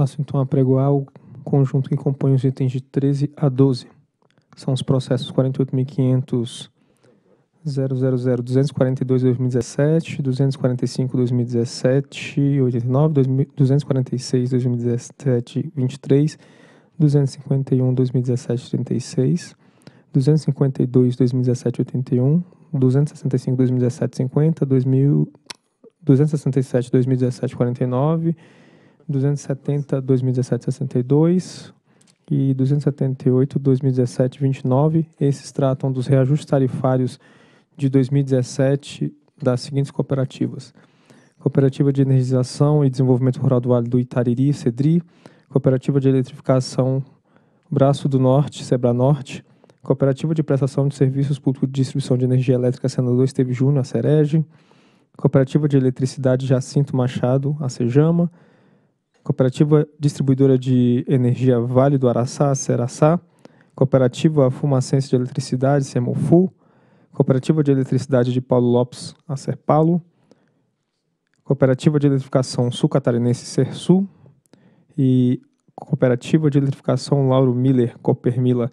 Passo ah, então a pregoar o conjunto que compõe os itens de 13 a 12. São os processos 48.500 000-242-2017, 245-2017-89, 246-2017-23, 251-2017-36, 252-2017-81, 265-2017-50, 267-2017-49, 270, 2017, 62 e 278, 2017, 29. Esses tratam dos reajustes tarifários de 2017 das seguintes cooperativas. Cooperativa de Energização e Desenvolvimento Rural do Vale do Itariri, CEDRI, Cooperativa de Eletrificação Braço do Norte, Sebra Norte, Cooperativa de Prestação de Serviços Públicos de Distribuição de Energia Elétrica Senador Esteve Júnior, a Serege, Cooperativa de Eletricidade Jacinto Machado, a Sejama, Cooperativa Distribuidora de Energia Vale do Araçá, Seraçá, Cooperativa Fumacense de Eletricidade, Semofu, Cooperativa de Eletricidade de Paulo Lopes, Acerpalo, Cooperativa de Eletrificação Sul Catarinense, Sersul, e Cooperativa de Eletrificação Lauro Miller, Copermila.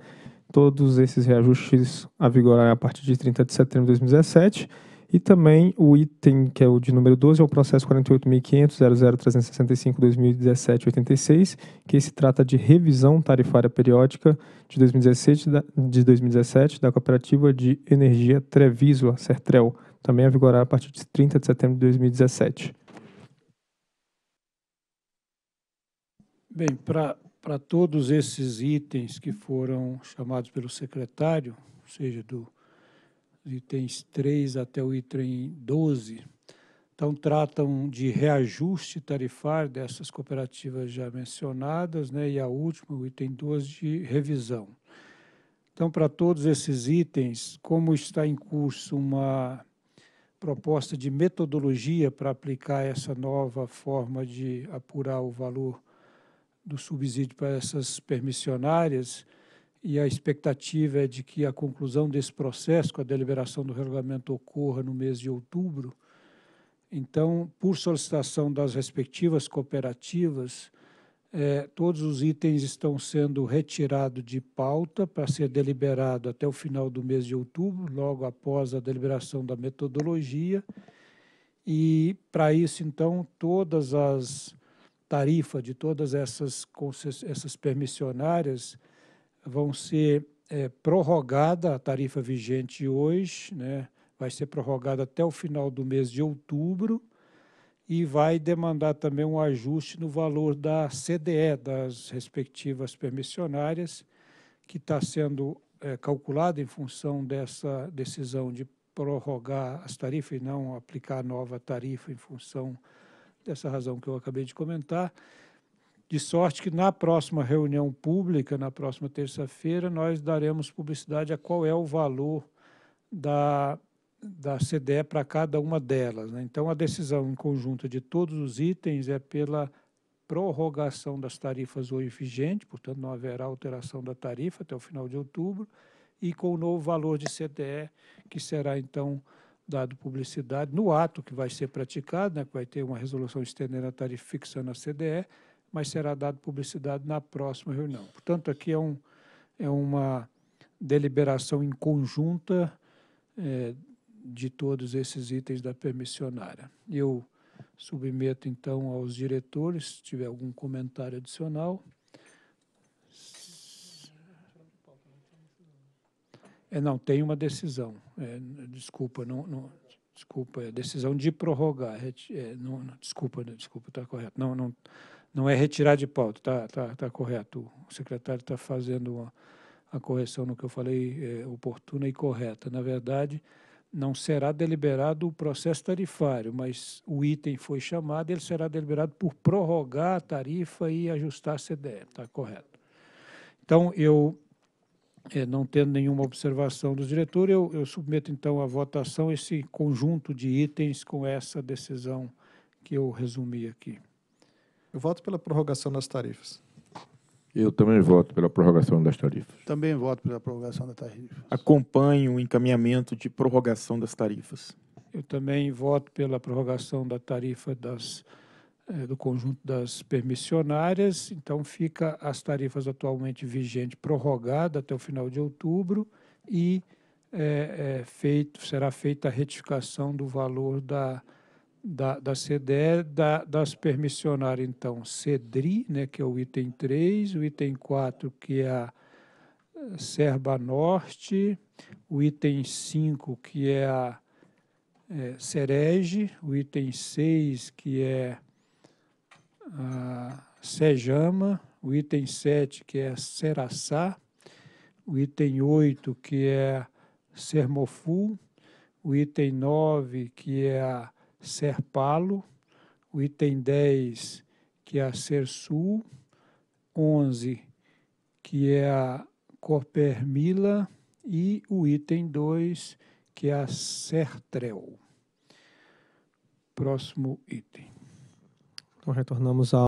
Todos esses reajustes a vigorar a partir de 30 de setembro de 2017 e também o item que é o de número 12 é o processo 48.500.00365-2017-86, que se trata de revisão tarifária periódica de 2017 da, de 2017 da Cooperativa de Energia Treviso, a Sertrel, também a vigorar a partir de 30 de setembro de 2017. Bem, para todos esses itens que foram chamados pelo secretário, ou seja, do os itens 3 até o item 12, então tratam de reajuste tarifário dessas cooperativas já mencionadas, né, e a última, o item 12, de revisão. Então, para todos esses itens, como está em curso uma proposta de metodologia para aplicar essa nova forma de apurar o valor do subsídio para essas permissionárias, e a expectativa é de que a conclusão desse processo, com a deliberação do regulamento, ocorra no mês de outubro. Então, por solicitação das respectivas cooperativas, é, todos os itens estão sendo retirados de pauta para ser deliberado até o final do mês de outubro, logo após a deliberação da metodologia. E, para isso, então, todas as tarifas de todas essas, essas permissionárias vão ser é, prorrogada a tarifa vigente hoje, né, vai ser prorrogada até o final do mês de outubro e vai demandar também um ajuste no valor da CDE, das respectivas permissionárias, que está sendo é, calculada em função dessa decisão de prorrogar as tarifas e não aplicar nova tarifa em função dessa razão que eu acabei de comentar. De sorte que na próxima reunião pública, na próxima terça-feira, nós daremos publicidade a qual é o valor da, da CDE para cada uma delas. Né? Então, a decisão em conjunto de todos os itens é pela prorrogação das tarifas hoje vigente, portanto, não haverá alteração da tarifa até o final de outubro, e com o novo valor de CDE, que será então dado publicidade no ato que vai ser praticado, né, que vai ter uma resolução estendendo a tarifa fixando a CDE, mas será dado publicidade na próxima reunião. Portanto, aqui é, um, é uma deliberação em conjunta é, de todos esses itens da permissionária. Eu submeto, então, aos diretores, se tiver algum comentário adicional. É, não, tem uma decisão. É, desculpa, não, não, desculpa, é decisão de prorrogar. É, é não, desculpa, desculpa, está correto. Não, não, não é retirar de pauta, tá, tá, tá correto. O secretário está fazendo uma, a correção no que eu falei é, oportuna e correta. Na verdade, não será deliberado o processo tarifário, mas o item foi chamado, ele será deliberado por prorrogar a tarifa e ajustar a CDE, está correto. Então, eu, é, não tendo nenhuma observação do diretor, eu, eu submeto, então, à votação esse conjunto de itens com essa decisão que eu resumi aqui. Eu voto pela prorrogação das tarifas. Eu também voto pela prorrogação das tarifas. Também voto pela prorrogação das tarifas. Acompanho o encaminhamento de prorrogação das tarifas. Eu também voto pela prorrogação da tarifa das, eh, do conjunto das permissionárias. Então, fica as tarifas atualmente vigentes prorrogadas até o final de outubro e eh, eh, feito, será feita a retificação do valor da da, da CDE, da, das permissionárias, então, CEDRI, né, que é o item 3, o item 4, que é a eh, Serba Norte, o item 5, que é a é, Serege, o item 6, que é a Sejama, o item 7, que é Seraçá, o item 8, que é Sermoful, o item 9, que é a Serpalo, o item 10, que é a Sersul, 11, que é a Copermila, e o item 2, que é a Sertrel. Próximo item. Então, retornamos à